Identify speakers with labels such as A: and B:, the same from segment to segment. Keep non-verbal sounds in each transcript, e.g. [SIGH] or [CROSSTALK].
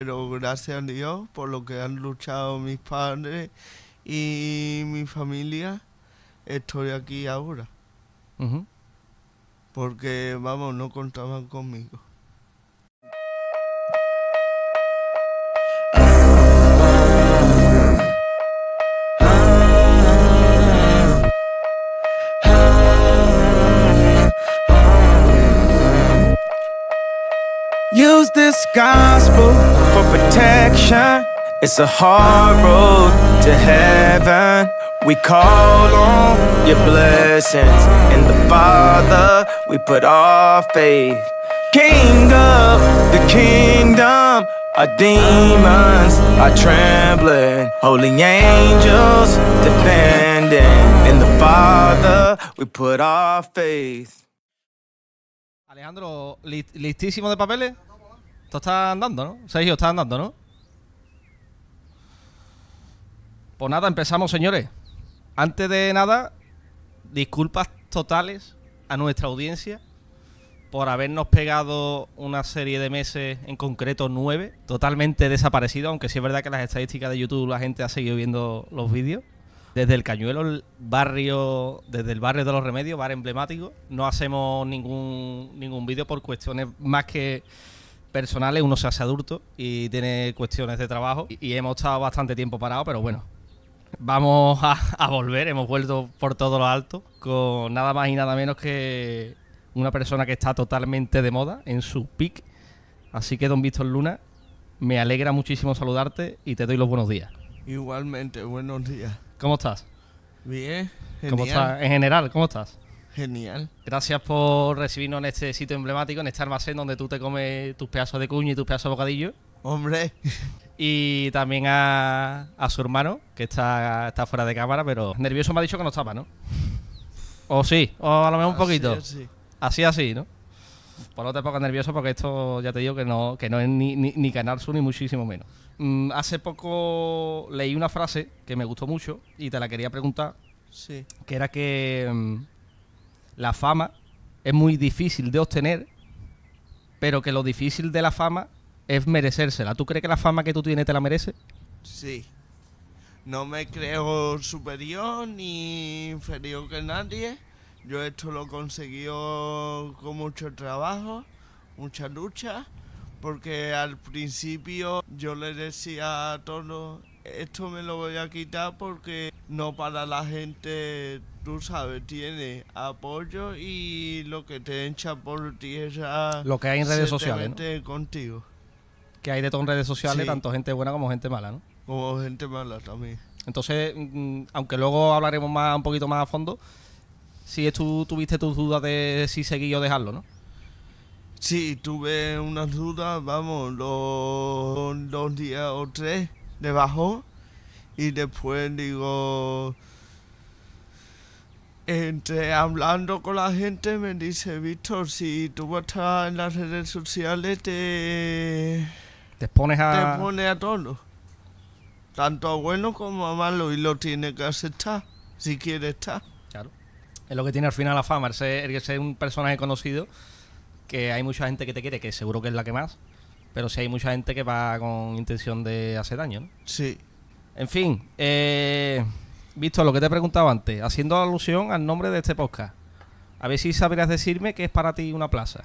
A: pero gracias a Dios por lo que han luchado mis padres y mi familia, estoy aquí ahora. Porque, vamos, no contaban conmigo. use this gospel for protection. It's a hard road to heaven. We call on your blessings in the Father. We put our faith. King of the kingdom, our demons are trembling. Holy angels defending. In the Father, we put our faith.
B: Alejandro, listísimo de papeles. Esto está andando, ¿no? Sergio, está andando, ¿no? Pues nada, empezamos, señores. Antes de nada, disculpas totales a nuestra audiencia por habernos pegado una serie de meses, en concreto nueve, totalmente desaparecido, aunque sí es verdad que las estadísticas de YouTube la gente ha seguido viendo los vídeos. Desde el Cañuelo, el barrio, desde el barrio de los Remedios, bar emblemático, no hacemos ningún, ningún vídeo por cuestiones más que personales, uno se hace adulto y tiene cuestiones de trabajo y, hemos estado bastante tiempo parado pero bueno, vamos a, volver, hemos vuelto por todo lo alto con nada más y nada menos que una persona que está totalmente de moda en su pick. Así que, don Víctor Luna, me alegra muchísimo saludarte y te doy los buenos días.
A: Igualmente, buenos días.
B: ¿Cómo estás? Bien. ¿Cómo estás? En general, ¿cómo estás? Genial. Gracias por recibirnos en este sitio emblemático, en este almacén donde tú te comes tus pedazos de cuña y tus pedazos de bocadillo. Hombre. [LAUGHS] Y también a, su hermano, que está, está fuera de cámara, pero nervioso me ha dicho que no estaba, ¿no? O sí, o a lo mejor un poquito. Así, así, así, ¿no? Por no te poco nervioso porque esto ya te digo que no, que no es ni, ni, Canal Sur ni muchísimo menos. Mm, hace poco leí una frase que me gustó mucho y te la quería preguntar. Sí. Que era que mm, la fama es muy difícil de obtener, pero que lo difícil de la fama es merecérsela. ¿Tú crees que la fama que tú tienes te la merece?
A: Sí. No me creo superior ni inferior que nadie. Yo esto lo conseguí con mucho trabajo, mucha lucha, porque al principio yo le decía a todos, esto me lo voy a quitar porque no para la gente tú sabes, tiene apoyo y lo que te echa por tierra. Lo que hay en redes sociales. contigo.
B: Que hay de todo en redes sociales, tanto gente buena como gente mala, ¿no? Como gente mala también. Entonces, mm, aunque luego hablaremos más un poquito más a fondo, si tú tuviste tus dudas de si seguir o dejarlo, ¿no?
A: Sí, tuve unas dudas, vamos, los dos días o tres debajo y después digo entre hablando con la gente me dice, Víctor, si tú vas a estar en las redes sociales te...
B: Te pones a... Te pones
A: a todos Tanto a bueno como a malo y lo tiene que aceptar
B: si quiere estar. Claro. Es lo que tiene al final la fama, el ser, un personaje conocido, que hay mucha gente que te quiere, que seguro que es la que más, pero si hay mucha gente que va con intención de hacer daño, ¿no? Sí. En fin, eh visto lo que te preguntaba antes, haciendo alusión al nombre de este podcast, a ver si sabrías decirme qué es para ti una plaza.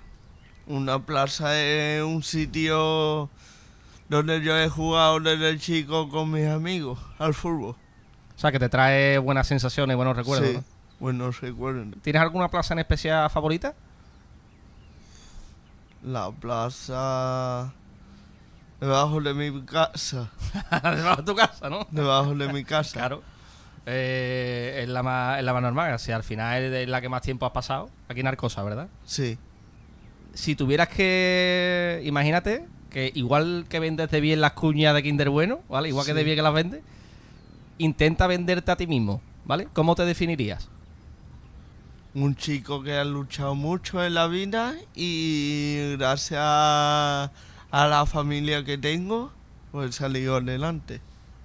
B: Una plaza es un sitio donde
A: yo he jugado desde chico con mis amigos al fútbol.
B: O sea, que te trae buenas sensaciones, buenos recuerdos. Sí, buenos recuerdos. ¿Tienes alguna plaza en especial favorita? La plaza debajo de mi casa. [LAUGHS] debajo de tu casa, ¿no? Debajo de mi casa. claro eh, es, la más, la normal. O al final es la que más tiempo has pasado. Aquí en Arcosa, ¿verdad? Sí. Si tuvieras que. Imagínate que igual que vendes de bien las cuñas de Kinder Bueno, ¿vale? Igual que de bien que las vendes, intenta venderte a ti mismo, ¿vale? ¿Cómo te definirías? Un chico que ha luchado mucho en la
A: vida y gracias a, la familia que tengo,
B: pues salido adelante.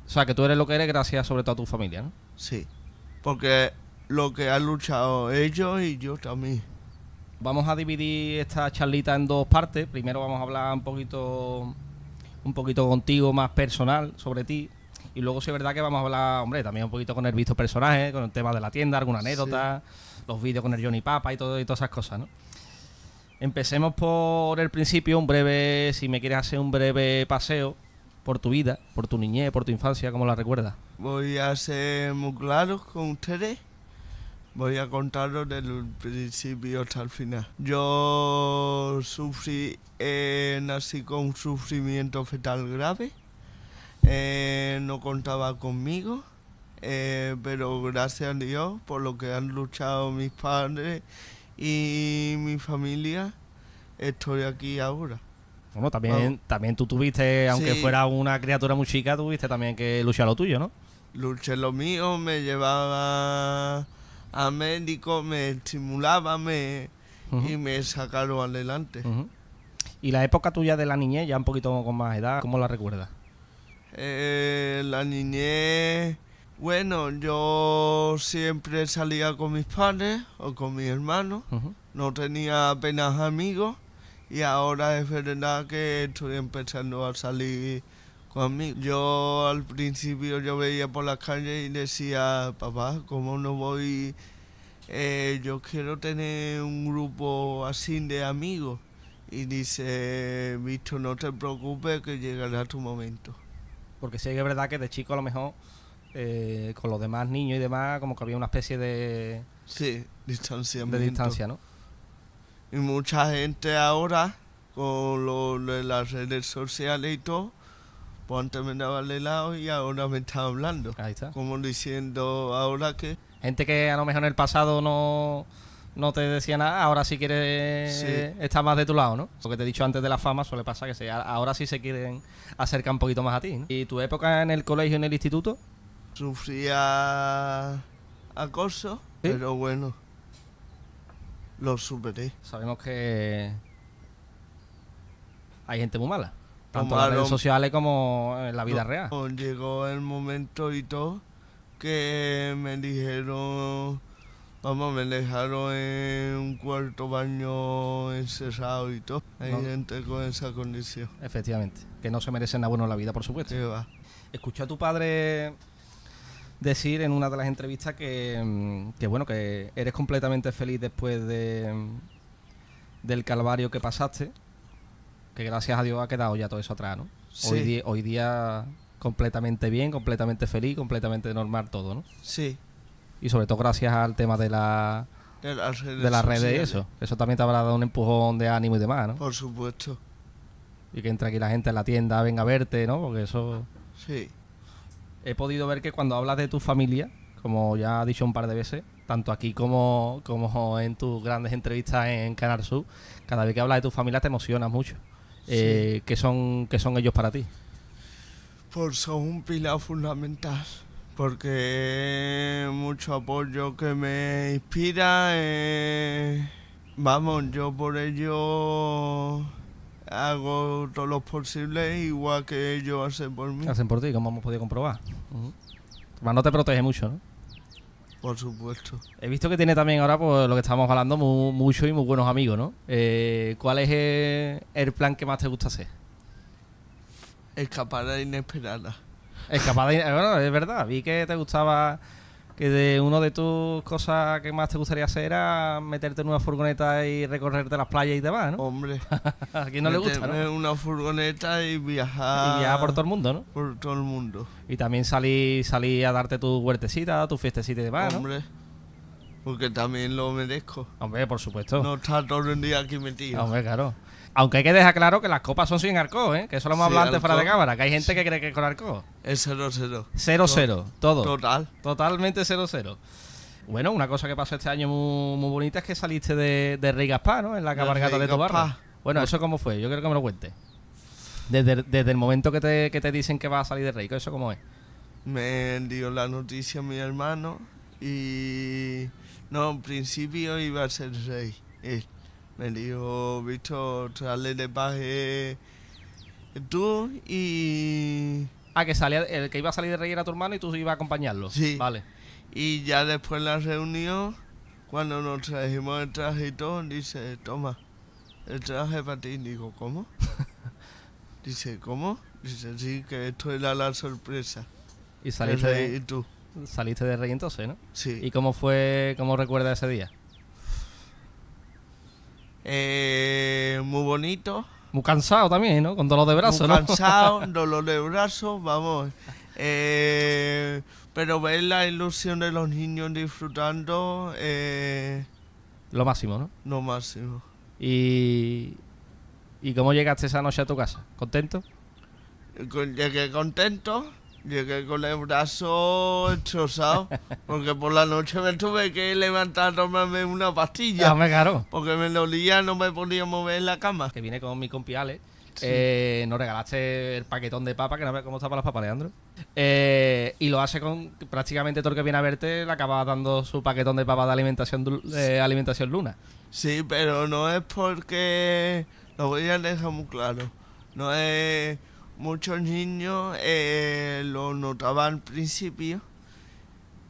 B: O sea, que tú eres lo que eres gracias sobre todo a tu familia, ¿no? Sí. Porque lo que han luchado ellos y yo también. Vamos a dividir esta charlita en dos partes. Primero vamos a hablar un poquito, un poquito contigo más personal sobre ti. Y luego, si es verdad que vamos a hablar, hombre, también un poquito con el visto personaje, con el tema de la tienda, alguna anécdota, los vídeos con el Johnny Papa y, todo, y todas esas cosas, ¿no? Empecemos por el principio, un breve, si me quieres hacer un breve paseo por tu vida, por tu niñez, por tu infancia, como la recuerdas?
A: Voy a ser muy claro con ustedes. Voy a contaros desde el principio hasta el final. Yo sufrí, eh, nací con un sufrimiento fetal grave. Eh, no contaba conmigo, eh, pero gracias a Dios por lo que han luchado mis padres y mi familia, estoy aquí ahora
B: también, también tú tuviste, aunque fuera una criatura muy chica, tuviste también que luchar lo tuyo, ¿no? Luché
A: lo mío, me llevaba a médico, me estimulaba, me y me sacaron adelante.
B: ¿Y la época tuya de la niñez, ya un poquito con más edad, cómo la recuerdas?
A: Eh, la niñez, bueno, yo siempre salía con mis padres o con mis hermanos, no tenía apenas amigos y ahora es verdad que estoy empezando a salir conmigo. Yo al principio yo veía por las calles y decía, papá, ¿cómo no voy? Eh, yo quiero tener un grupo así de amigos. Y dice, Visto, no te preocupes que llegará tu
B: momento. Porque sí es verdad que de chico a lo mejor eh, con los demás niños y demás como que había una especie de... Sí, De distancia, ¿no? Y
A: mucha gente ahora, con lo de las redes sociales y todo, pues antes me daba el helado y ahora me está hablando. Ahí está. Como diciendo ahora
B: que... Gente que a lo mejor en el pasado no, no te decía nada, ahora sí quiere estar más de tu lado, ¿no? Porque te he dicho antes de la fama suele pasar que se, ahora sí se quieren acercar un poquito más a ti. ¿Y tu época en el colegio, en el instituto?
A: Sufría
B: acoso, pero bueno, lo superé. Sabemos que hay gente muy mala. Tanto en las redes sociales como en la vida real.
A: Llegó el momento y todo que me dijeron, vamos, me dejaron en un cuarto baño
B: encerrado y todo. Hay gente con esa condición. Efectivamente, que no se merecen nada bueno en la vida, por supuesto. Sí, a tu padre decir en una de las entrevistas mm, que, bueno, que eres completamente feliz después de, mm, del calvario que pasaste, que gracias a Dios ha quedado ya todo eso atrás, ¿no? Hoy, día, completamente bien, completamente feliz, completamente normal todo, ¿no? Sí. Y sobre todo gracias al tema de la de las redes, y eso. Eso también te habrá dado un empujón de ánimo y demás, ¿no? Por supuesto. Y que entre aquí la gente en la tienda, venga a verte, ¿no? Porque eso... Sí he podido ver que cuando hablas de tu familia, como ya ha dicho un par de veces, tanto aquí como, como en tus grandes entrevistas en Canal Sur, cada vez que hablas de tu familia te emociona mucho. Eh, ¿qué, son, son ellos para ti?
A: Pues son un pilar fundamental, porque mucho apoyo que me inspira. Eh, vamos, yo por ello hago todo lo posible, igual que
B: ellos hacen por mí. Hacen por ti, como hemos podido comprobar. no te protege mucho, ¿no? Por supuesto. He visto que tiene también ahora, por pues, lo que estábamos hablando, muy, mucho y muy buenos amigos, ¿no? Eh, ¿Cuál es el, plan que más te gusta hacer?
A: Escapada inesperada.
B: Escapada, bueno, es verdad, vi que te gustaba que de una de tus cosas que más te gustaría hacer era meterte en una furgoneta y recorrerte las playas y demás, ¿no? Hombre. [LAUGHS]
A: ¿A no le gusta, ¿no? una furgoneta y viajar... Y viajar por todo
B: el mundo, ¿no? Por todo el mundo. Y también salir, salir a darte tu huertecita, tu fiestecita y demás,
A: Hombre. Porque también lo merezco.
B: Hombre, por supuesto. No
A: estar todo el día aquí
B: metido. Hombre, claro. Aunque hay que dejar claro que las copas son sin arco, ¿eh? Que eso lo hemos hablado antes fuera de cámara, que hay gente que cree que es con arco. Es 0-0. 0-0, todo. Total. Totalmente 0-0. Bueno, una cosa que pasó este año muy, bonita es que saliste de, Rey Gaspar, ¿no? En la cabalgata de, Tobar. Bueno, ¿eso cómo fue? Yo quiero que me lo cuente. Desde, el momento que te, dicen que vas a salir de Rey, ¿eso cómo es?
A: Me dio la noticia mi hermano y... No, en principio iba a ser Rey. Me
B: dijo, Víctor, sale de paje tú y... Ah, que salía, el que iba a salir de rey era tu hermano y tú ibas a acompañarlo. Sí. Vale. Y
A: ya después la reunión, cuando nos trajimos el traje y todo, dice, toma, el traje para ti. Digo, ¿cómo? [LAUGHS] dice, ¿cómo? Dice, sí, que esto era la sorpresa. Y saliste, tú.
B: saliste de rey entonces, ¿no? Sí. ¿Y cómo fue, cómo recuerda ese día?
A: Eh, muy bonito.
B: Muy cansado también, ¿no? Con dolor de brazo, muy Cansado,
A: [LAUGHS] dolor de brazos vamos. Eh, pero ver la ilusión de los niños disfrutando. Eh, lo máximo, ¿no? Lo máximo.
B: ¿Y, ¿Y cómo llegaste esa noche a tu casa? ¿Contento?
A: Llegué contento. Llegué con el brazo destrozado, porque por
B: la noche me tuve que levantar a tomarme una pastilla. Ya ah, me caro. Porque me dolía, no me podía mover en la cama. Que viene con mi compiales eh, nos regalaste el paquetón de papa, que no sé cómo está para las papas, Leandro. Eh, y lo hace con prácticamente todo el que viene a verte, le acaba dando su paquetón de papa de alimentación, de alimentación luna. Sí, pero no es
A: porque. Lo voy a dejar muy claro. No es muchos niños eh, lo notaban al principio.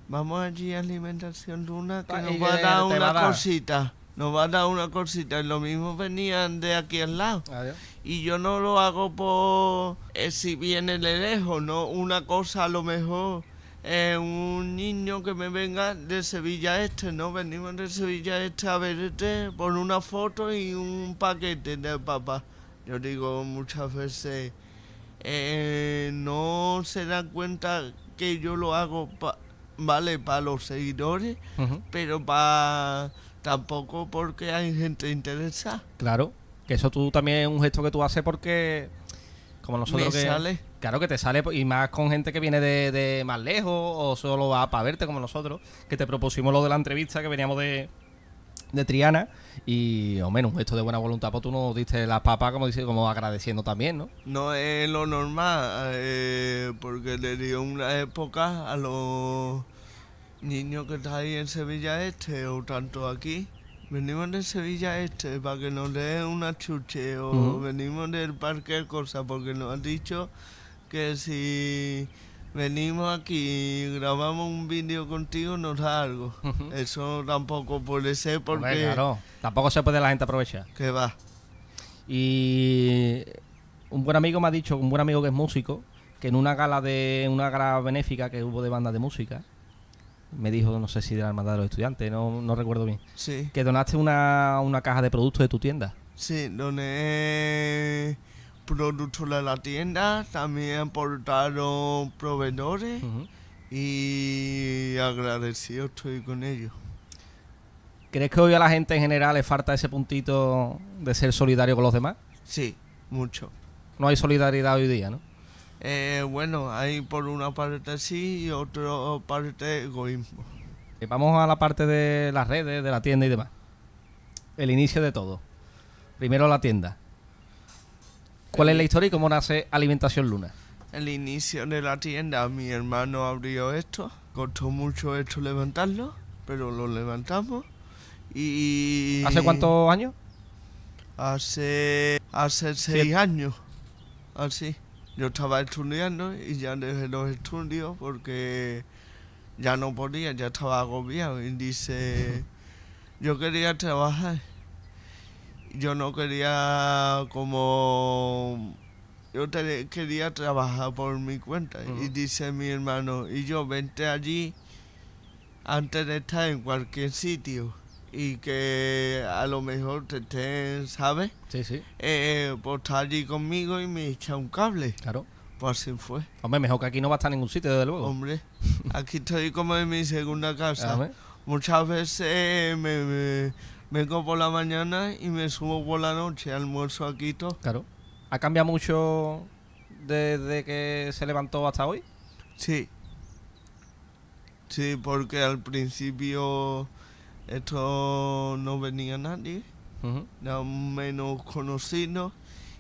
A: Vamos allí a Alimentación Luna, que nos va a dar una cosita. Nos va a dar una cosita. lo mismo venían de aquí al lado. Y yo no lo hago por eh, si viene de lejos, ¿no? Una cosa a lo mejor. es eh, un niño que me venga de Sevilla Este, ¿no? Venimos de Sevilla Este a verte este, por una foto y un paquete de papá. Yo digo muchas veces, eh, no se dan cuenta que yo lo hago, vale, para los seguidores, pero para tampoco porque hay gente interesada.
B: Claro, que eso tú también es un gesto que tú haces porque como nosotros sale. claro que te sale y más con gente que viene de, de más lejos o solo va para verte como nosotros que te propusimos lo de la entrevista que veníamos de de Triana. Y, o menos, esto de buena voluntad, pues tú nos diste las papas, como dice, como agradeciendo también, ¿no? No es lo normal,
A: eh, porque le dio una época a los niños que están ahí en Sevilla Este, o tanto aquí. Venimos de Sevilla Este para que nos den una chuche, o venimos del parque cosa, porque nos han dicho que si venimos aquí, grabamos un vídeo contigo, nos da algo. Eso tampoco puede ser porque... no claro,
B: tampoco se puede la gente aprovechar. Que va. Y un buen amigo me ha dicho, un buen amigo que es músico, que en una gala de una gala benéfica que hubo de banda de música, me dijo, no sé si de la hermandad de los estudiantes, no, recuerdo bien, que donaste una, una caja de productos de tu tienda.
A: Sí, doné productos de la tienda, también aportaron proveedores y agradecido
B: estoy con ellos. ¿Crees que hoy a la gente en general le falta ese puntito de ser solidario con los demás? Sí, mucho. No hay solidaridad hoy día, ¿no?
A: Eh, bueno, hay por una parte sí y otra parte egoísmo.
B: Eh, vamos a la parte de las redes, de la tienda y demás. El inicio de todo. Primero la tienda. ¿Cuál es la eh, historia y cómo nace Alimentación Luna?
A: El inicio de la tienda, mi hermano abrió esto, costó mucho esto levantarlo, pero lo levantamos y... ¿Hace cuántos años? Hace, hace seis años, así. Yo estaba estudiando y ya dejé los estudios porque ya no podía, ya estaba agobiado y dice, yo quería trabajar yo no quería como yo quería trabajar por mi cuenta y dice mi hermano y yo vente allí antes de estar en cualquier sitio y que a lo mejor te estén, ¿sabes? Sí, sí. Eh, por pues estar allí conmigo y me echa un cable. Claro. Pues así fue. Hombre, mejor que aquí no va a estar en ningún sitio, desde luego. Hombre, aquí estoy como en mi segunda casa. Muchas veces me vengo por la mañana y me subo
B: por la noche, almuerzo aquí todo. Claro. ¿Ha cambiado mucho desde que se levantó hasta hoy? Sí. Sí, porque al
A: principio esto no venía nadie, no menos conocido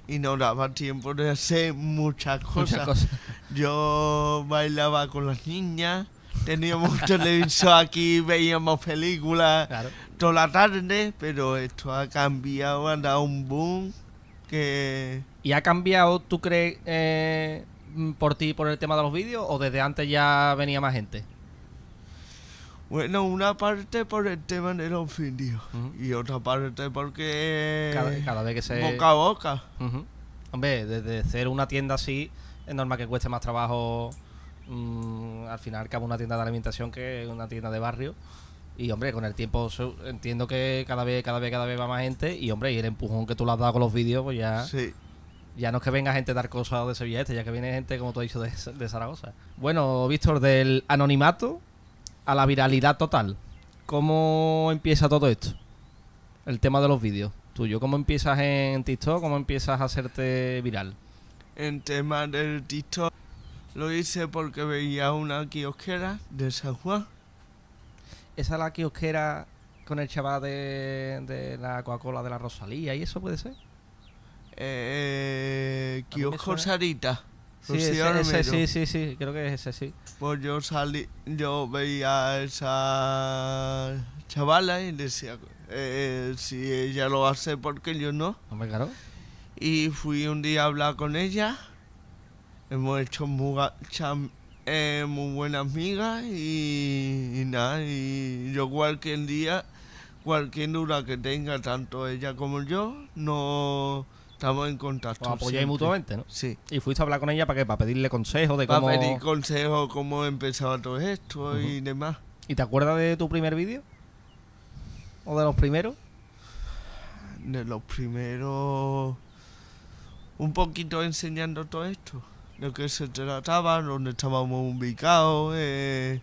A: y no daba tiempo de hacer muchas cosas. Yo bailaba con las niñas, teníamos [LAUGHS] televisor aquí, veíamos películas. Claro toda la tarde, pero esto ha cambiado, ha
B: dado un boom que... ¿Y ha cambiado, tú crees, eh, mm, por ti, por el tema de los vídeos o desde antes ya venía más gente?
A: Bueno, una parte por el tema de los vídeos y otra parte porque... Cada, vez que se... Boca a
B: boca. Hombre, desde ser una tienda así, es normal que cueste más trabajo mm, al final cabo una tienda de alimentación que una tienda de barrio. Y hombre, con el tiempo entiendo que cada vez, cada vez, cada vez va más gente. Y hombre, y el empujón que tú le has dado con los vídeos, pues ya. Sí. Ya no es que venga gente a dar cosas de Sevilla Este, ya que viene gente, como tú has dicho, de, de Zaragoza. Bueno, Víctor, del anonimato a la viralidad total. ¿Cómo empieza todo esto? El tema de los vídeos tuyo. ¿Cómo empiezas en TikTok? ¿Cómo empiezas a hacerte viral?
A: En tema del TikTok lo hice porque veía una kiosquera
B: de San Juan esa la kiosquera con el chaval de, la Coca-Cola de la Rosalía y eso puede ser. Eh, eh kiosco Sarita. Sí, sí, sí, sí, creo que es ese, sí.
A: Pues yo salí, yo veía a esa chavala y decía, eh, si ella lo hace, porque yo no? Hombre, claro. Y fui un día a hablar con ella, hemos hecho muchas eh, muy buena amiga y, nada, y yo cualquier día, cualquier duda que tenga, tanto ella como yo, no estamos en contacto. apoyáis mutuamente,
B: ¿no? Sí. ¿Y fuiste a hablar con ella para qué? Para pedirle consejo de cómo... Para pedir
A: consejos, cómo empezaba todo esto y demás.
B: ¿Y te acuerdas de tu primer vídeo? ¿O de los primeros? De
A: los primeros... Un poquito enseñando todo esto de qué se trataba, dónde estábamos ubicados eh,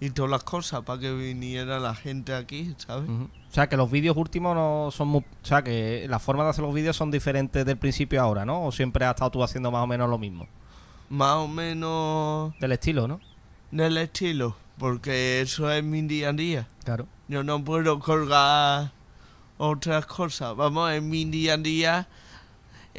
A: y todas las cosas para que viniera la gente aquí, ¿sabes?
B: O sea, que los vídeos últimos no son muy... O sea, que las formas de hacer los vídeos son diferentes del principio ahora, ¿no? ¿O siempre has estado tú haciendo más o menos lo mismo?
A: Más o menos... Del estilo, ¿no? Del estilo, porque eso es mi día a día. Claro. Yo no puedo colgar otras cosas. Vamos, es mi día a día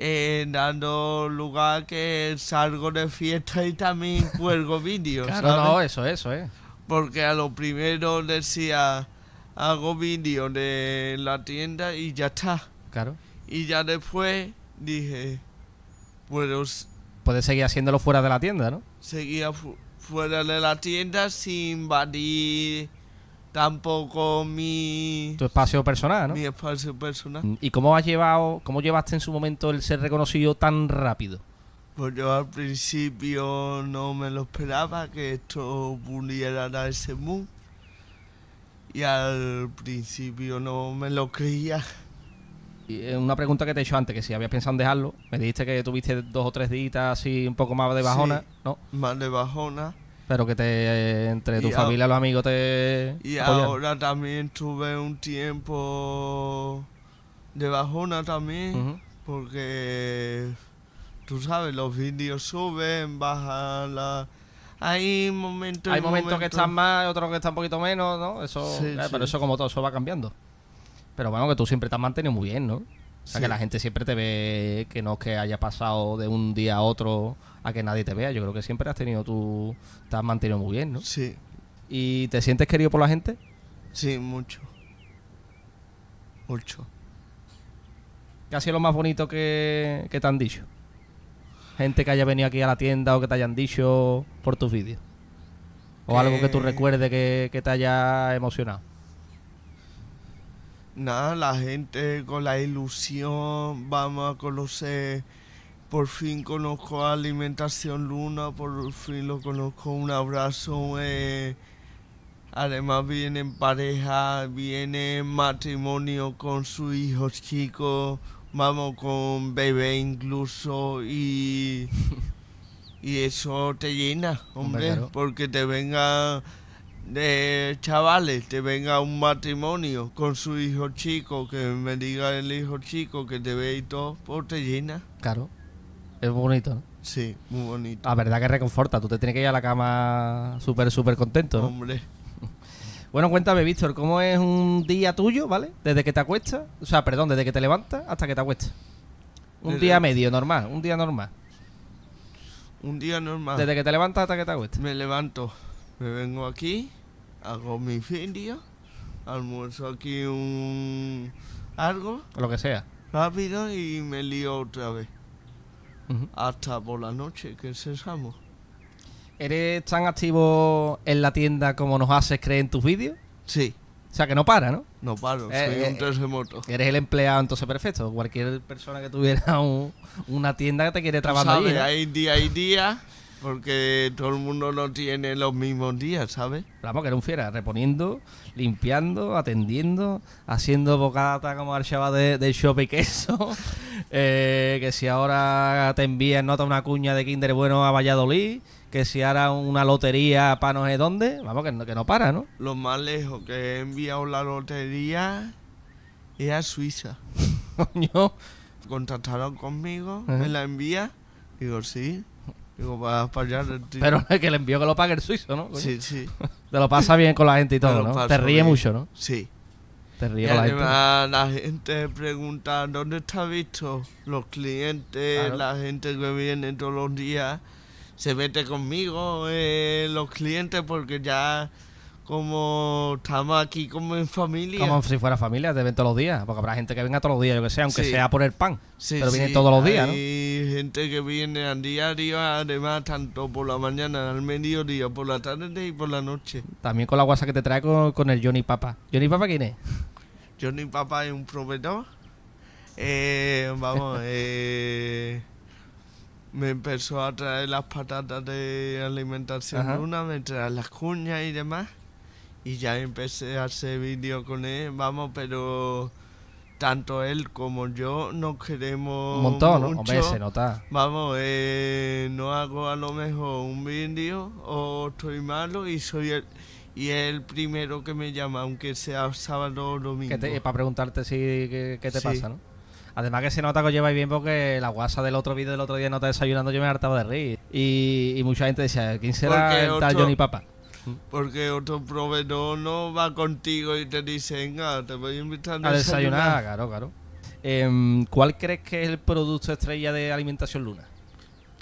A: eh, dando lugar que salgo de fiesta y también [LAUGHS] cuelgo vídeos. Claro, no, eso, eso, eh. Porque a lo primero decía, hago vídeos de la tienda y ya está. Claro. Y ya después dije, bueno...
B: Puedes seguir haciéndolo fuera de la tienda, ¿no?
A: Seguía fuera de la tienda sin invadir tampoco mi tu espacio personal, ¿no? Mi espacio personal. Mm,
B: ¿Y cómo has llevado, cómo llevaste en su momento el ser reconocido tan rápido?
A: Pues yo al principio no me lo esperaba que esto pudiera ese mundo
B: y al principio no me lo creía. Y eh, una pregunta que te he hecho antes, que si habías pensado en dejarlo, me dijiste que tuviste dos o tres días así un poco más de bajona,
A: ¿no? Más de bajona.
B: Pero que te eh, entre tu y familia, los amigos te. Y ahora
A: también tuve un tiempo de bajona también, porque tú sabes, los vídeos suben,
B: bajan la. Hay momentos. Hay momentos, que están más, otros que están un poquito menos, ¿no? Eso, eh, Pero eso, como todo, eso va cambiando. Pero bueno, que tú siempre te has mantenido muy bien, ¿no? O sea, que la gente siempre te ve, que no es que haya pasado de un día a otro a que nadie te vea. Yo creo que siempre has tenido tú, Te has mantenido muy bien, ¿no? Sí. ¿Y te sientes querido por la gente? Sí, mucho. Mucho. ¿Qué ha sido lo más bonito que, te han dicho? Gente que haya venido aquí a la tienda o que te hayan dicho por tus vídeos. O algo que tú eh. recuerdes que te haya emocionado
A: nada, la gente con la ilusión, vamos a conocer, por fin conozco Alimentación Luna, por fin lo conozco, un abrazo. Eh, Además en pareja, viene matrimonio con sus hijos chicos, vamos con bebé incluso y, [LAUGHS] y eso te llena, hombre, porque te venga de chavales te venga un matrimonio con su hijo chico, que me diga el hijo chico que te ve y todo, por te llena.
B: Claro. Es bonito, ¿no? Sí, muy bonito. La verdad que reconforta. Tú te tienes que ir a la cama súper, súper contento. Hombre. [LAUGHS] Bueno, cuéntame, Víctor, ¿cómo es un día tuyo, ¿vale? Desde que te acuestas, o sea, perdón, desde que te levantas hasta que te acuestas. Un día medio, normal, un día normal. Un
A: día normal. Desde que te levantas hasta que te acuestas. Me levanto, me vengo aquí, hago mi día, almuerzo aquí un algo. Lo que sea. Rápido y me lío otra vez. Hasta por la noche que cesamos.
B: ¿Eres tan activo en la tienda como nos haces creer en tus vídeos? Sí. O sea, que no para, ¿no? No paro, eh, soy eh, un terremoto. Eh, eres el empleado, entonces perfecto. Cualquier persona que tuviera una tienda que te quiere trabajar ahí. ¿no? Hay
A: día y día
B: porque todo el mundo no tiene los mismos días, ¿sabes? Vamos, que era un fiera, reponiendo, limpiando, atendiendo, haciendo bocata como al chaval de, de shop y queso. [LAUGHS] Eh, que si ahora te envían nota una cuña de Kinder Bueno a Valladolid, que si ahora una lotería para no sé dónde, vamos, que no, que no para, ¿no?
A: Lo más lejos que he enviado la lotería es a Suiza. [LAUGHS] Coño. Contactaron conmigo, me la envía. Digo, sí, pero es que le envío que lo pague el suizo, ¿no? Sí, sí.
B: [LAUGHS] Te lo pasa bien con la gente y todo, ¿no? Te ríe mucho, ¿no? Sí. Te ríe la gente.
A: La gente pregunta, ¿dónde está visto? Los clientes, la gente que viene todos los días, se mete conmigo, eh, los clientes, porque ya como estamos aquí como en familia. Como si
B: fuera familia, te ven todos los días, porque habrá gente que venga todos los días, yo que sea, aunque sea por el pan, pero viene todos los días, hay gente que viene
A: a diario, además tanto por la mañana, al mediodía, por la tarde y por la noche.
B: También con la guasa que te trae con, el Johnny Papa. ¿Johnny Papa quién es?
A: Johnny Papa es un proveedor. Eh, vamos, [LAUGHS] eh me empezó a traer las patatas de alimentación una, me trae las cuñas y demás y ya empecé a hacer vídeos con él, vamos, pero tanto él como yo no queremos un montón, ¿no? Hombre, se nota. Vamos, eh, no hago a lo mejor un vídeo o estoy malo y soy el y el primero que me llama, aunque sea
B: sábado o domingo. para preguntarte si qué, te pasa, ¿no? Además que se nota que os lleváis bien porque la guasa del otro vídeo del otro día no está desayunando, yo me hartaba de reír. Y, mucha gente decía, ¿quién será el tal Johnny Papa?
A: Porque otro proveedor no va contigo y te dice, ah, te voy a invitar a, desayunar. Claro,
B: claro. Em, ¿Cuál crees que es el producto estrella de Alimentación Luna?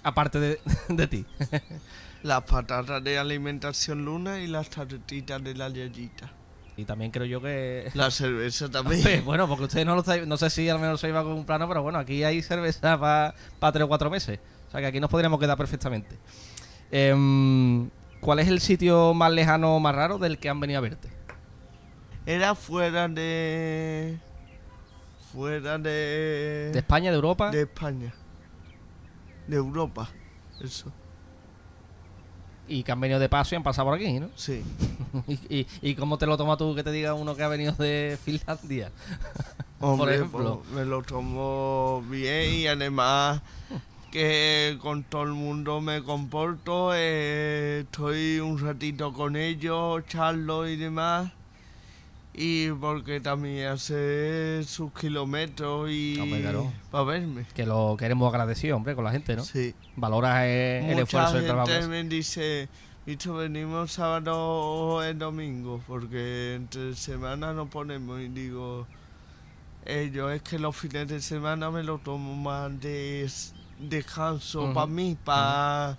B: Aparte de, [LAUGHS] ti. las patatas de Alimentación Luna y las tartitas de la yayita. Y también creo yo que. La cerveza [LAUGHS] también. bueno, porque ustedes no lo saben No sé si al menos se iba con un plano, pero bueno, aquí hay cerveza para pa tres o cuatro meses. O sea que aquí nos podríamos quedar perfectamente. Eh, ¿Cuál es el sitio más lejano, más raro del que han venido a verte?
A: Era fuera de. Fuera
B: de. ¿De España, de Europa? De España. De Europa. Eso. Y que han venido de paso y han pasado por aquí, ¿no? Sí. [LAUGHS] ¿Y, cómo te lo toma tú que te diga uno que ha venido de Finlandia? [LAUGHS] Hombre, por pues, ejemplo.
A: me lo tomo bien y además que con todo el mundo me comporto, eh, estoy un ratito con ellos, charlo y demás. Y porque también hace sus kilómetros y
B: para verme. Que lo queremos agradecer hombre, con la gente, ¿no? Sí. Valora eh, el, esfuerzo del trabajo. Mucha
A: me dice, venimos sábado o el domingo, porque entre semanas nos ponemos y digo, ellos eh, es que los fines de semana me lo tomo más de, descanso para mí, para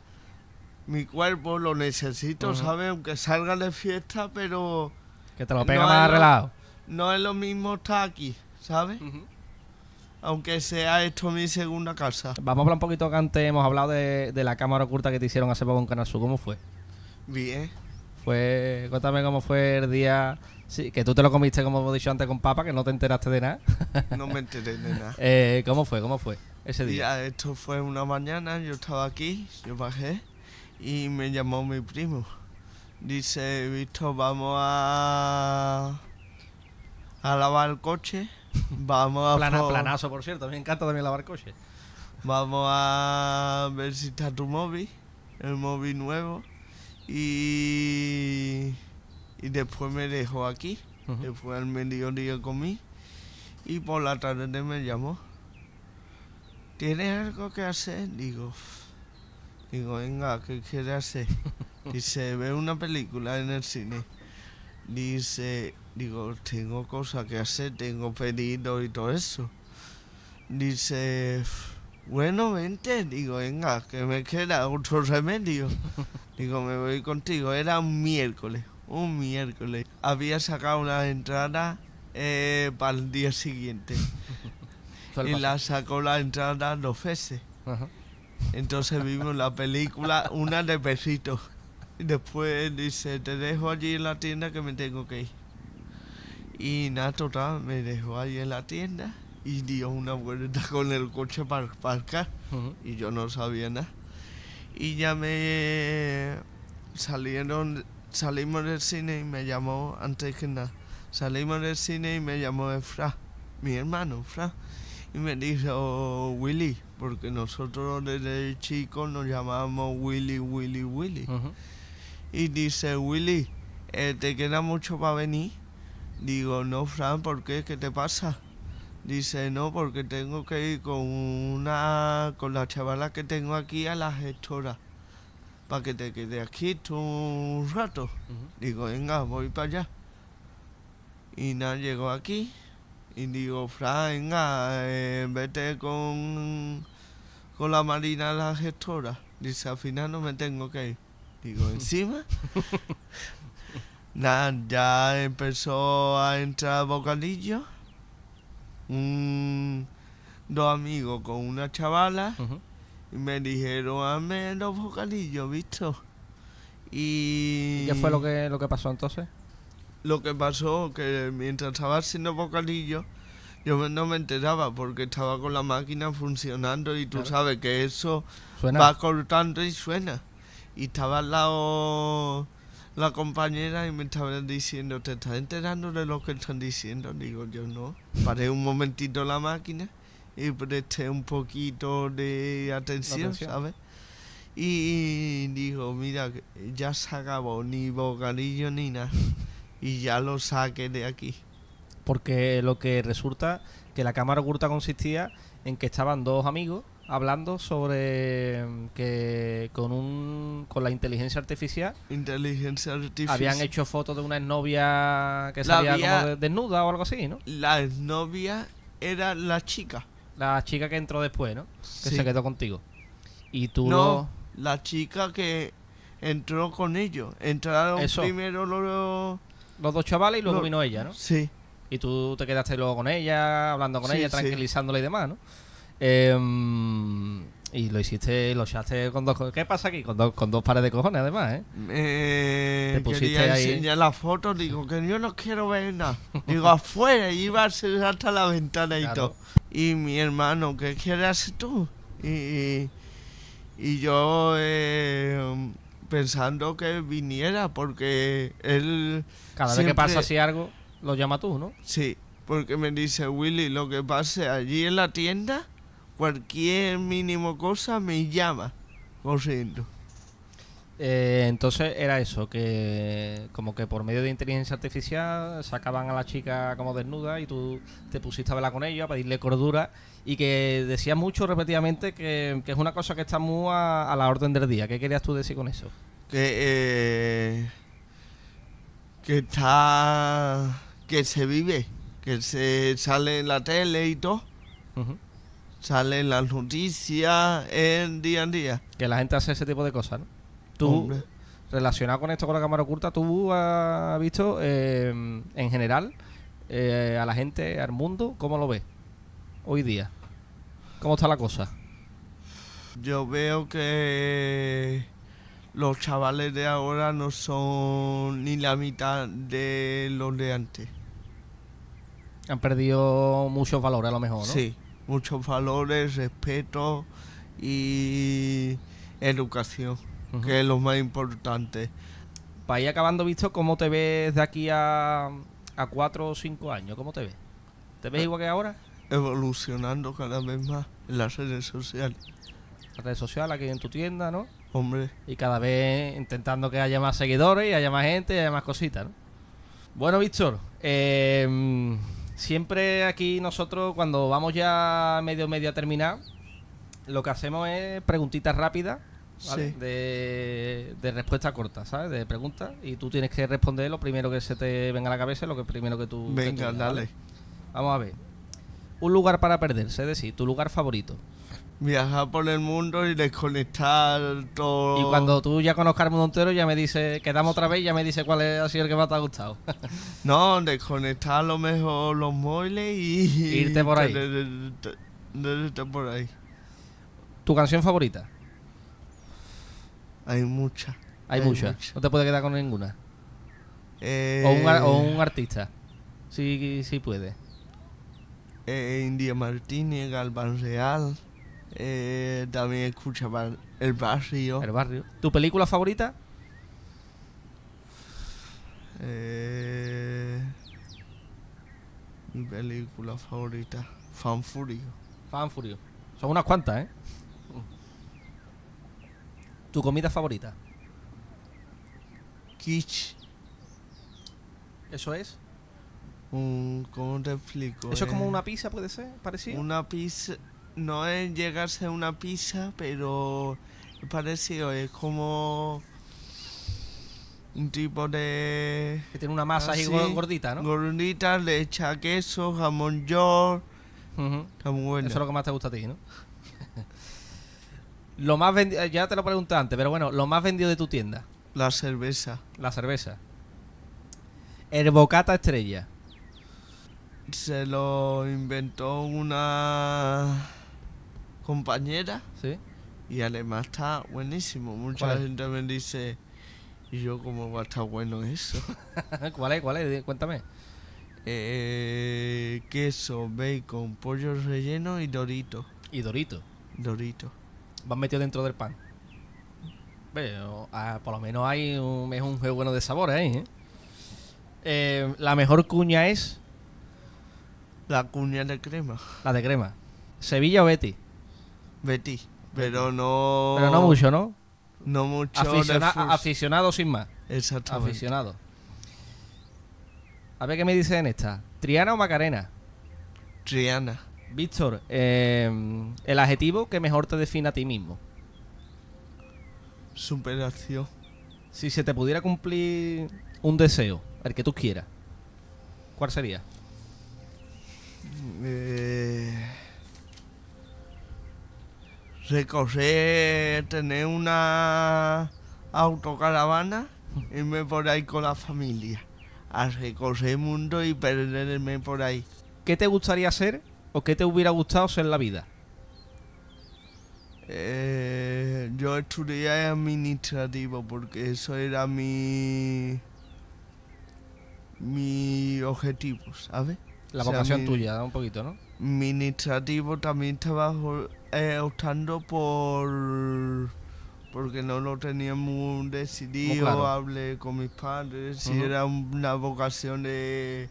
A: mi cuerpo, lo necesito, ¿sabes? Aunque salga de fiesta, pero...
B: Que te lo pega no arreglado.
A: No es lo mismo estar aquí, ¿sabes? Aunque sea esto mi segunda casa.
B: Vamos a hablar un poquito que antes hemos hablado de, la cámara oculta que te hicieron hace poco en Canal Sur. ¿Cómo fue? Bien. Fue, cuéntame cómo fue el día. Sí, que tú te lo comiste, como hemos dicho antes, con papa, que no te enteraste de nada. no me enteré de nada. [LAUGHS] Eh, ¿Cómo fue? ¿Cómo fue? ese
A: día? esto fue una mañana, yo estaba aquí, yo bajé y me llamó mi primo. Dice, Víctor, vamos a, lavar el coche. Vamos a... Plana, por... Planazo, por cierto, me encanta también lavar coche. Vamos a ver si está tu móvil, el móvil nuevo. Y, y después me dejó aquí. Después al mediodía comí. Y por la tarde me llamó. ¿Tiene algo que hacer? Digo, digo, venga, ¿qué quiere hacer? [LAUGHS] Dice, ve una película en el cine. Dice, digo, tengo cosas que hacer, tengo pedido y todo eso. Dice, bueno, vente. Digo, venga, que me queda otro remedio. [LAUGHS] Digo, me voy contigo. Era un miércoles, un miércoles. Había sacado una entrada eh, para el día siguiente. [LAUGHS] Y la sacó la entrada dos veces. Entonces vimos la película, una de besito. después dice, te dejo allí en la tienda que me tengo que ir. Y total me dejó allí en la tienda y dio una vuelta con el coche para parcar. Y yo no sabía nada. Y ya me salieron, salimos del cine y me llamó, antes que nada, salimos del cine y me llamó Efra, mi hermano Fra me dijo oh, Willy, porque nosotros desde chicos nos llamamos Willy, Willy, Willy. Y dice, Willy, eh, ¿te queda mucho para venir? Digo, no, Fran, ¿por qué? ¿Qué te pasa? Dice, no, porque tengo que ir con una, con la chavala que tengo aquí a la gestora, para que te quede aquí un rato. Digo, venga, voy para allá. Y nada, llegó aquí, y digo, Frank, eh, vete con, con la Marina, la gestora. Dice, al final no me tengo que ir. Digo, ¿encima? [LAUGHS] Nada, ya empezó a entrar bocadillo. dos amigos con una chavala. Y me dijeron, hazme los bocadillos,
B: ¿visto? Y... qué fue lo que, lo que pasó entonces?
A: lo que pasó, que mientras estaba haciendo bocadillo, yo no me enteraba porque estaba con la máquina funcionando y tú sabes que eso va cortando y suena. Y estaba al lado la compañera y me estaba diciendo, ¿te estás enterando de lo que están diciendo? Digo, yo no. Paré un momentito la máquina y presté un poquito de atención, atención. ¿sabes? Y digo, mira, ya se acabó, ni bocadillo ni nada. [LAUGHS] y ya
B: lo saque de aquí. Porque lo que resulta que la cámara oculta consistía en que estaban dos amigos hablando sobre mm, que con un con la inteligencia artificial inteligencia artificial habían hecho fotos de una novia que salía había, como desnuda o algo así, ¿no? La exnovia era la chica. La chica que entró después, ¿no? Que se quedó contigo. Y tú no, la chica que entró con ellos. Entraron primero los los dos chavales y luego vino ella, ¿no? Sí. Y tú te quedaste luego con ella, hablando con ella, tranquilizándola y demás, ¿no? Em, y lo hiciste, lo echaste con dos... ¿Qué pasa aquí? Con dos, pares de cojones, además, ¿eh? eh te pusiste ahí...
A: enseñé la foto, digo, que yo no quiero ver nada. Digo, afuera, iba hasta la ventana y todo. Y mi hermano, ¿qué quieres tú? Y, y, yo... Eh, pensando que viniera, porque él. Cada vez que pasa así algo, lo llama tú, ¿no? Sí, porque me dice Willy, lo que pase allí en la
B: tienda, cualquier mínimo cosa me llama corriendo. Eh, entonces era eso, que como que por medio de inteligencia artificial sacaban a la chica como desnuda y tú te pusiste a hablar con ella, a pedirle cordura y que decía mucho repetidamente que, es una cosa que está muy a, la orden del día. ¿Qué querías tú decir con eso?
A: Eh, que, está... que se vive, que se sale en la tele y todo.
B: Sale las noticias, en día en día. Que la gente hace ese tipo de cosas, ¿no? Tú, relacionado con esto, con la cámara oculta, ¿tú has visto em, en general eh, a la gente, al mundo, cómo lo ves hoy día? ¿Cómo está la cosa?
A: Yo veo que los chavales de ahora no son ni la mitad de los
B: de antes. Han perdido muchos valores a lo mejor, ¿no? Sí,
A: muchos valores, respeto y educación
B: que es lo más importante. Para ir acabando, visto, ¿cómo te ves de aquí a, a cuatro o cinco años? ¿Cómo te ves? ¿Te ves eh, igual que ahora?
A: Evolucionando
B: cada vez más en las redes sociales. Las redes sociales, aquí en tu tienda, ¿no? Hombre. Y cada vez intentando que haya más seguidores haya más gente haya más cositas, ¿no? Bueno, Víctor, em, siempre aquí nosotros cuando vamos ya medio medio a terminar, lo que hacemos es preguntitas rápidas de, respuesta corta, ¿sabes? De preguntas. Y tú tienes que responder lo primero que se te venga a la cabeza, lo que primero que tú... Venga, dale. Vamos a ver. Un lugar para perderse, es decir, tu lugar favorito. Viajar por el mundo y desconectar todo. Y cuando tú ya conozcas el mundo entero, ya me dice, quedamos otra vez ya me dice cuál ha sido el que más te ha gustado. [LAUGHS]
A: no, desconectar a lo mejor los móviles y. Irte por ahí. Irte por ahí.
B: ¿Tu canción favorita? Hay muchas. Hay, muchas. Mucha. No te puedes quedar con ninguna.
A: Eh, o, un, artista. Sí, sí puede. Eh, India Martínez, Galván Real. Eh, también escuchaba El Barrio. El Barrio.
B: ¿Tu película favorita?
A: mi película favorita. Fanfurio.
B: Fanfurio. Son unas cuantas, ¿eh? ¿Tu comida favorita? Quiche. ¿Eso es?
A: Un, ¿Cómo te explico? ¿Eso es como una
B: pizza, puede ser? ¿Parecido?
A: Una pizza. No es llegarse a una pizza, pero es parecido. Es como. Un tipo de. Que tiene una masa así, ah, gordita, ¿no?
B: Gordita, le echa queso, jamón york. Está muy bueno. Eso es lo que más te gusta a ti, ¿no? Lo más vendido, eh, ya te lo pregunté antes, pero bueno, lo más vendido de tu tienda. La cerveza. La cerveza. El bocata estrella. Se lo
A: inventó una compañera. Sí. Y además está buenísimo. Mucha gente me dice, ¿y yo cómo va a estar bueno eso?
B: [LAUGHS] ¿Cuál es? ¿Cuál es?
A: Cuéntame. Eh, queso, bacon, pollo relleno y
B: dorito. ¿Y dorito? Dorito van metido dentro del pan. Pero, ah, por lo menos hay un, es un juego bueno de sabor ahí. ¿eh? Eh, la mejor cuña es. La cuña de crema. La de crema. ¿Sevilla o Betty? Betty. Pero no. Pero no mucho, ¿no? No mucho. aficionado sin más. Exacto. Aficionado. A ver qué me dicen en esta. ¿Triana o Macarena? Triana. Víctor, eh, el adjetivo que mejor te define a ti mismo. Superación. Si se te pudiera cumplir un deseo, el que tú quieras, ¿cuál sería?
A: Eh, recorrer, tener una autocaravana, y me por ahí con la familia, a recorrer el mundo y perderme por ahí. ¿Qué te gustaría hacer o qué te hubiera gustado ser en la vida? Eh, yo estudié administrativo porque eso era mi mi objetivo, ¿sabes? La vocación tuya, un poquito, ¿no? Administrativo también estaba eh, optando por porque no lo tenía muy decidido, hablé con mis padres, si era una vocación de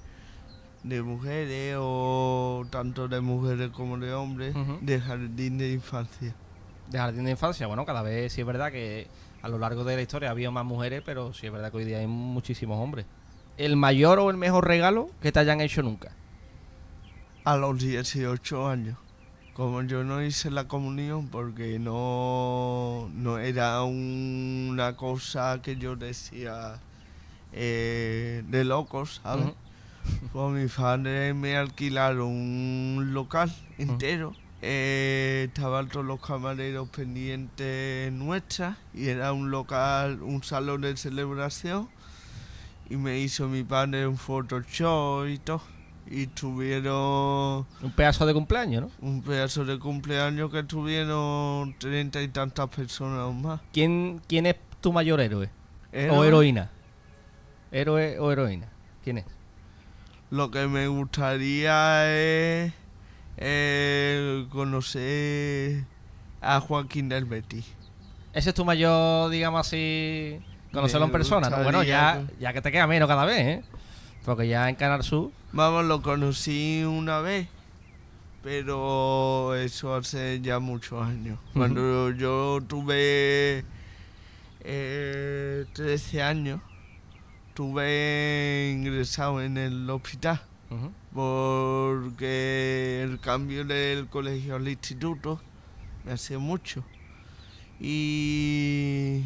A: de mujeres o tanto de mujeres como de hombres
B: de jardín de infancia. De jardín de infancia, bueno, cada vez sí es verdad que a lo largo de la historia había más mujeres, pero sí es verdad que hoy día hay muchísimos hombres. ¿El mayor o el mejor regalo que te hayan hecho nunca? A los 18 años.
A: Como yo no hice la comunión porque no, no era una cosa que yo decía eh, de locos, ¿sabes? Pues mis padres me alquilaron un local ah. entero. Eh, estaban todos los camareros pendientes nuestras y era un local, un salón de celebración y me hizo mi padre un Photoshop y todo. Y tuvieron... Un
B: pedazo de cumpleaños, ¿no? Un
A: pedazo de cumpleaños que tuvieron treinta y tantas personas o más. ¿Quién, quién es tu mayor héroe? ¿O heroína? ¿Héroe o heroína? ¿Quién es? Lo que me gustaría es eh,
B: conocer a Joaquín del Betty. Ese es tu mayor, digamos así, conocerlo en persona. Bueno, ya, ya que te queda menos cada vez, ¿eh? Porque ya en Canal Sur. Vamos, lo conocí una vez, pero
A: eso hace ya muchos años. Cuando yo tuve 13 eh, años, estuve ingresado en el hospital porque el cambio del colegio al instituto me hacía mucho. Y,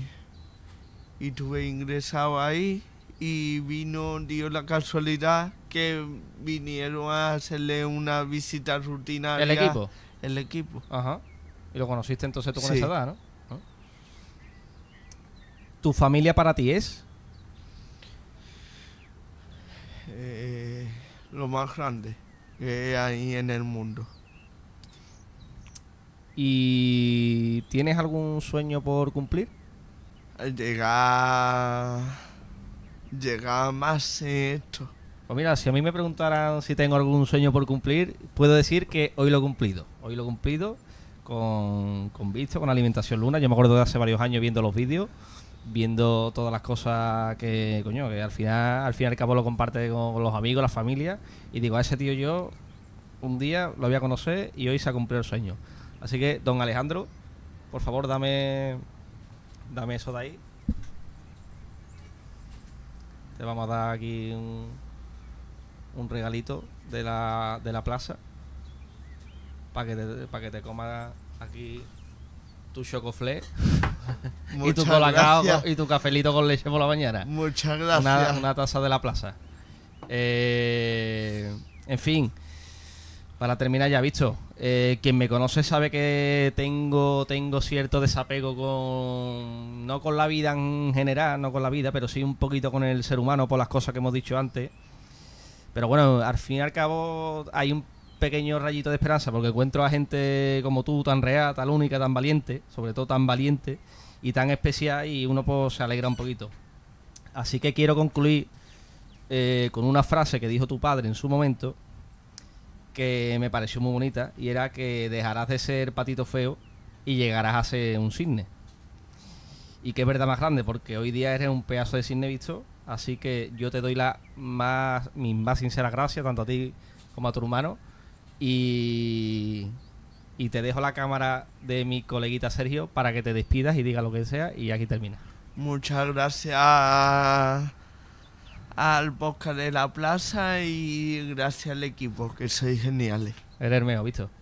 A: y tuve ingresado ahí y vino, dio la casualidad que vinieron a hacerle una visita rutinaria. ¿El equipo?
B: El equipo. Ajá. Y lo conociste entonces tú con esa edad, ¿no? ¿Tu familia para ti es? Eh, lo más grande que hay en el mundo. ¿Y tienes algún sueño por cumplir? Eh, llegar. llegar más esto. Pues mira, si a mí me preguntaran si tengo algún sueño por cumplir, puedo decir que hoy lo he cumplido. Hoy lo he cumplido con, con visto, con alimentación luna. Yo me acuerdo de hace varios años viendo los vídeos viendo todas las cosas que, coño, que al final, al fin y al cabo lo comparte con, los amigos, la familia, y digo, a ese tío yo un día lo voy a conocer y hoy se ha cumplido el sueño. Así que, don Alejandro, por favor, dame, dame eso de ahí. Te vamos a dar aquí un, regalito de la, de la plaza para que, te, para que te coma aquí tu chocoflé [LAUGHS] y tu colacao y tu cafelito con leche por la mañana. Muchas gracias. Una, taza de la plaza. Eh, en fin, para terminar ya visto, eh, quien me conoce sabe que tengo, tengo cierto desapego con, no con la vida en general, no con la vida, pero sí un poquito con el ser humano por las cosas que hemos dicho antes. Pero bueno, al fin y al cabo hay un pequeño rayito de esperanza porque encuentro a gente como tú, tan real, tan única, tan valiente, sobre todo tan valiente y tan especial y uno pues se alegra un poquito. Así que quiero concluir eh, con una frase que dijo tu padre en su momento que me pareció muy bonita y era que dejarás de ser patito feo y llegarás a ser un cisne. Y que es verdad más grande porque hoy día eres un pedazo de cisne visto, así que yo te doy la más, mis más sinceras gracias tanto a ti como a tu hermano y, te dejo la cámara de mi coleguita Sergio para que te despidas y diga lo que sea y aquí termina. Muchas gracias al podcast de la
A: plaza y gracias al equipo, que sois geniales. El Hermeo, visto.